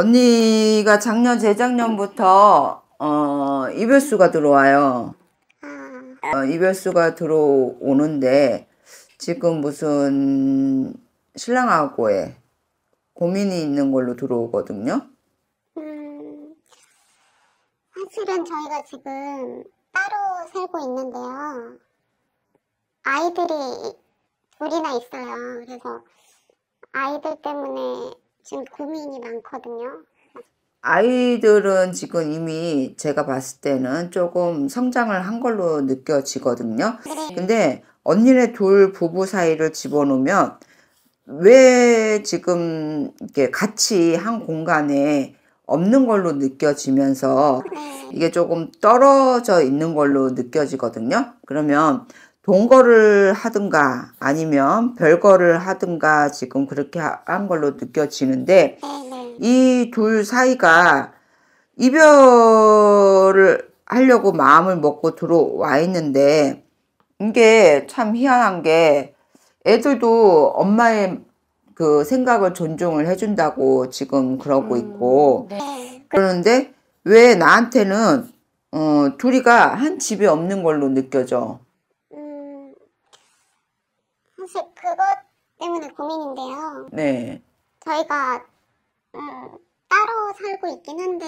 언니가 작년 재작년부터 어, 이별수가 들어와요. 아. 어, 이별수가 들어오는데 지금 무슨 신랑하고의 고민이 있는 걸로 들어오거든요. 음, 사실은 저희가 지금 따로 살고 있는데요. 아이들이 둘이나 있어요. 그래서 아이들 때문에 지금 고민이 많거든요. 아이들은 지금 이미 제가 봤을 때는 조금 성장을 한 걸로 느껴지거든요. 근데 언니네 둘 부부 사이를 집어넣으면 왜 지금 이렇게 같이 한 공간에 없는 걸로 느껴지면서 네. 이게 조금 떨어져 있는 걸로 느껴지거든요. 그러면 동거를 하든가 아니면 별거를 하든가 지금 그렇게 한 걸로 느껴지는데 네, 네. 이둘 사이가 이별을 하려고 마음을 먹고 들어와 있는데 이게 참 희한한 게 애들도 엄마의 그 생각을 존중을 해준다고 지금 그러고 음, 있고 네. 그러는데 왜 나한테는 어, 둘이가 한 집에 없는 걸로 느껴져 사실 그것 때문에 고민인데요. 네. 저희가 음, 따로 살고 있긴 한데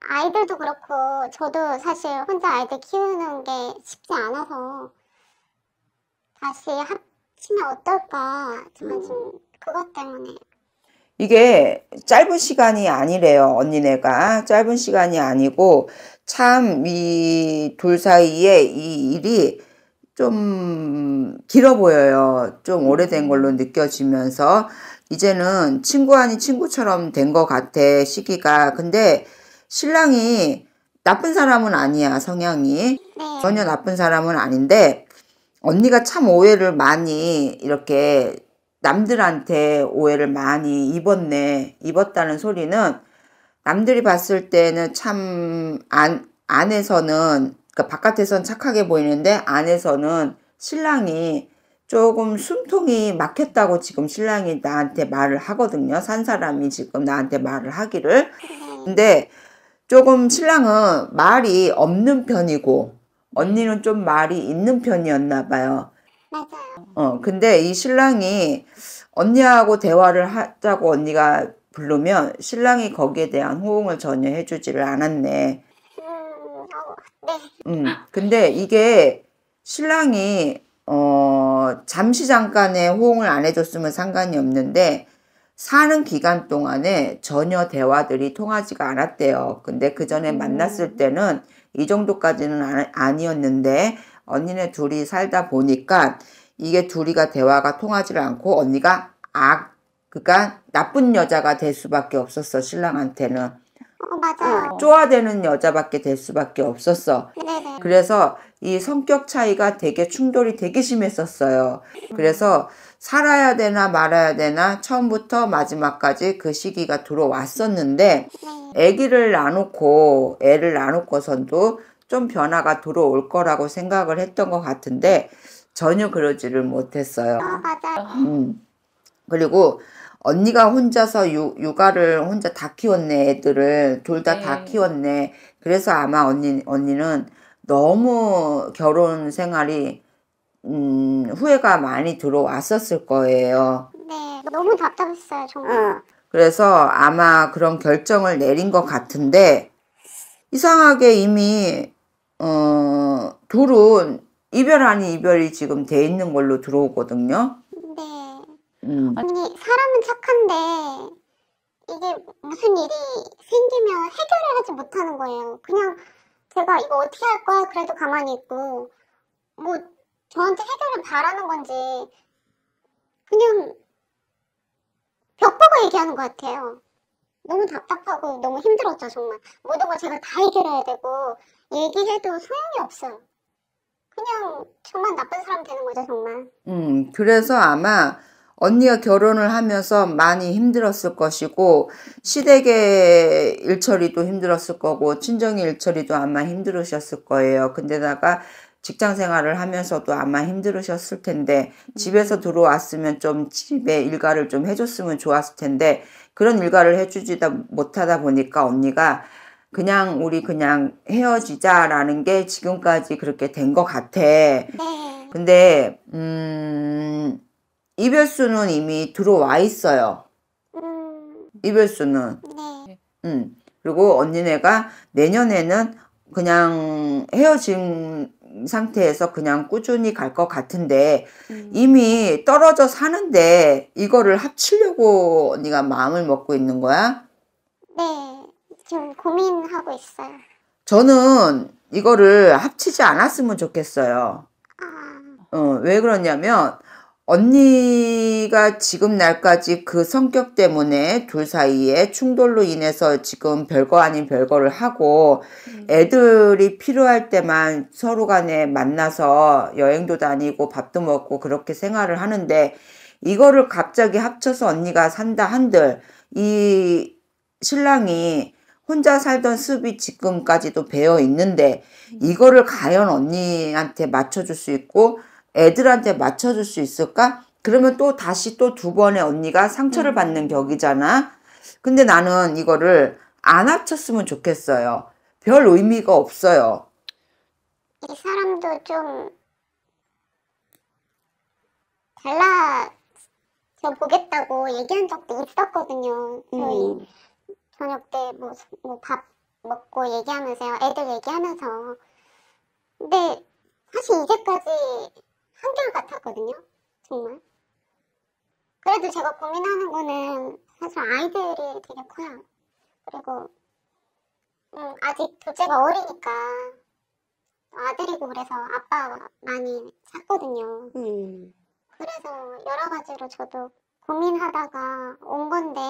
아이들도 그렇고 저도 사실 혼자 아이들 키우는 게 쉽지 않아서 다시 합치면 어떨까 저는 좀 그것 때문에 이게 짧은 시간이 아니래요 언니네가 짧은 시간이 아니고 참 이 둘 사이에 이 일이 좀 길어 보여요. 좀 음. 오래된 걸로 느껴지면서 이제는 친구 아닌 친구처럼 된 것 같아 시기가. 근데 신랑이 나쁜 사람은 아니야 성향이 네. 전혀 나쁜 사람은 아닌데 언니가 참 오해를 많이 이렇게 남들한테 오해를 많이 입었네 입었다는 소리는 남들이 봤을 때는 참 안, 안에서는 그러니까 바깥에선 착하게 보이는데 안에서는 신랑이 조금 숨통이 막혔다고 지금 신랑이 나한테 말을 하거든요. 산 사람이 지금 나한테 말을 하기를. 근데 조금 신랑은 말이 없는 편이고 언니는 좀 말이 있는 편이었나 봐요. 맞아요. 어, 근데 이 신랑이 언니하고 대화를 하자고 언니가 부르면 신랑이 거기에 대한 호응을 전혀 해주지를 않았네. 네. 음, 근데 이게 신랑이 어, 잠시 잠깐의 호응을 안 해줬으면 상관이 없는데 사는 기간 동안에 전혀 대화들이 통하지가 않았대요. 근데 그 전에 음. 만났을 때는 이 정도까지는 아, 아니었는데 언니네 둘이 살다 보니까 이게 둘이가 대화가 통하지 않고 언니가 악, 그니까 나쁜 여자가 될 수밖에 없었어, 신랑한테는. 어, 맞아요. 어, 쪼아대는 여자밖에 될 수밖에 없었어. 네네. 그래서 이 성격 차이가 되게 충돌이 되게 심했었어요. 그래서 살아야 되나 말아야 되나 처음부터 마지막까지 그 시기가 들어왔었는데 네. 아기를 낳놓고 애를 낳놓고선도좀 변화가 들어올 거라고 생각을 했던 것 같은데 전혀 그러지를 못했어요. 어, 맞아요. 음. 그리고 언니가 혼자서 유, 육아를 혼자 다 키웠네 애들을 둘 다다 네. 키웠네 그래서 아마 언니 언니는 너무 결혼 생활이 음, 후회가 많이 들어왔었을 거예요. 네, 너무 답답했어요 정말. 어. 그래서 아마 그런 결정을 내린 것 같은데 이상하게 이미 어, 둘은 이별 아닌 이별이 지금 돼 있는 걸로 들어오거든요. 음. 언니 사람은 착한데 이게 무슨 일이 생기면 해결을 하지 못하는 거예요. 그냥 제가 이거 어떻게 할 거야 그래도 가만히 있고 뭐 저한테 해결을 바라는 건지 그냥 벽 보고 얘기하는 것 같아요. 너무 답답하고 너무 힘들었죠 정말. 모든 걸 제가 다 해결해야 되고 얘기해도 소용이 없어요. 그냥 정말 나쁜 사람 되는 거죠 정말. 음 그래서 아마 언니가 결혼을 하면서 많이 힘들었을 것이고 시댁의 일처리도 힘들었을 거고 친정의 일처리도 아마 힘들으셨을 거예요. 근데다가 직장 생활을 하면서도 아마 힘들으셨을 텐데 집에서 들어왔으면 좀 집에 일가를 좀 해줬으면 좋았을 텐데 그런 일가를 해주지도 못하다 보니까 언니가 그냥 우리 그냥 헤어지자라는 게 지금까지 그렇게 된 것 같아. 네. 근데 음. 이별수는 이미 들어와 있어요. 음. 이별수는. 네. 음. 그리고 언니네가 내년에는 그냥 헤어진 상태에서 그냥 꾸준히 갈 것 같은데 음. 이미 떨어져 사는데 이거를 합치려고 언니가 마음을 먹고 있는 거야? 네. 지금 고민하고 있어요. 저는 이거를 합치지 않았으면 좋겠어요. 아. 어, 왜 그러냐면 언니가 지금 날까지 그 성격 때문에 둘 사이에 충돌로 인해서 지금 별거 아닌 별거를 하고 음. 애들이 필요할 때만 서로 간에 만나서 여행도 다니고 밥도 먹고 그렇게 생활을 하는데 이거를 갑자기 합쳐서 언니가 산다 한들 이 신랑이 혼자 살던 습이 지금까지도 배어 있는데 음. 이거를 과연 언니한테 맞춰줄 수 있고 애들한테 맞춰줄 수 있을까? 그러면 또 다시 또 두 번의 언니가 상처를 음. 받는 격이잖아. 근데 나는 이거를 안 합쳤으면 좋겠어요. 별 의미가 없어요. 이 사람도 좀 달라져 보겠다고 얘기한 적도 있었거든요. 저희 음. 저녁 때 뭐 뭐 밥 먹고 얘기하면서요. 애들 얘기하면서. 근데 사실 이제까지 한결같았거든요. 정말. 그래도 제가 고민하는 거는 사실 아이들이 되게 커요. 그리고 음, 아직 둘째가 어리니까 아들이고 그래서 아빠가 많이 샀거든요. 음. 그래서 여러 가지로 저도 고민하다가 온 건데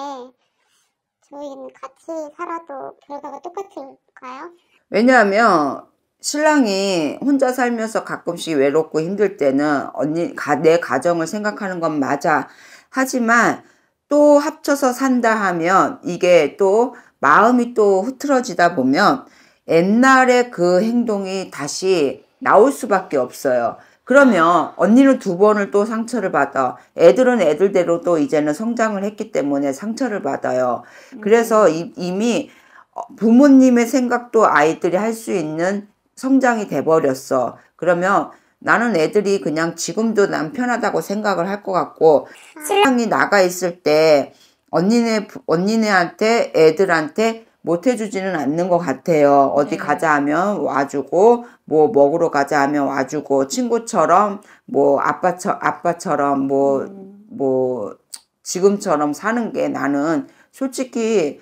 저희는 같이 살아도 결과가 똑같을까요? 왜냐하면 신랑이 혼자 살면서 가끔씩 외롭고 힘들 때는 언니 가, 내 가정을 생각하는 건 맞아. 하지만 또 합쳐서 산다 하면 이게 또 마음이 또 흐트러지다 보면 옛날에그 행동이 다시 나올 수밖에 없어요. 그러면 언니는 두 번을 또 상처를 받아. 애들은 애들대로 또 이제는 성장을 했기 때문에 상처를 받아요. 그래서 이, 이미 어, 부모님의 생각도 아이들이 할 수 있는 성장이 돼버렸어. 그러면 나는 애들이 그냥 지금도 난 편하다고 생각을 할 것 같고 신랑이 나가 있을 때 언니네 언니네한테 애들한테 못 해주지는 않는 것 같아요. 어디 네. 가자 하면 와주고 뭐 먹으러 가자 하면 와주고 친구처럼 뭐 아빠처 아빠처럼 뭐뭐 음. 뭐 지금처럼 사는 게 나는 솔직히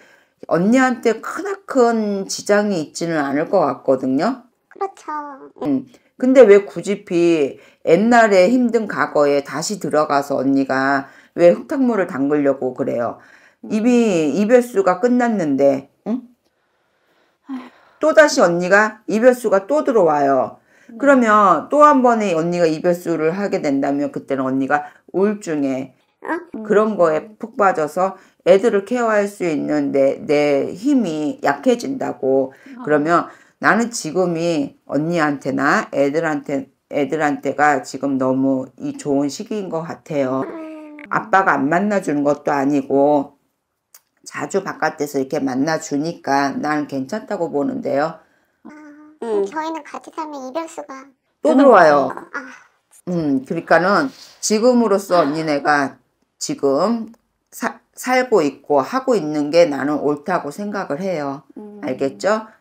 언니한테 크나큰 지장이 있지는 않을 것 같거든요. 그렇죠. 응. 음. 근데 왜 굳이 옛날에 힘든 과거에 다시 들어가서 언니가 왜 흙탕물을 담그려고 그래요? 음. 이미 이별수가 끝났는데, 응? 또다시 언니가 이별수가 또 들어와요. 음. 그러면 또 한 번에 언니가 이별수를 하게 된다면 그때는 언니가 우울증에 어? 그런 거에 푹 빠져서 애들을 케어할 수 있는 내, 내 힘이 약해진다고. 어. 그러면 나는 지금이 언니한테나 애들한테 애들한테가 지금 너무 이 좋은 시기인 것 같아요. 아빠가 안 만나주는 것도 아니고 자주 바깥에서 이렇게 만나주니까 난 괜찮다고 보는데요. 음, 저희는 같이 살면 이별수가 또 들어와요. 아, 음, 그러니까는 지금으로서 언니네가 지금 사, 살고 있고 하고 있는 게 나는 옳다고 생각을 해요. 음. 알겠죠?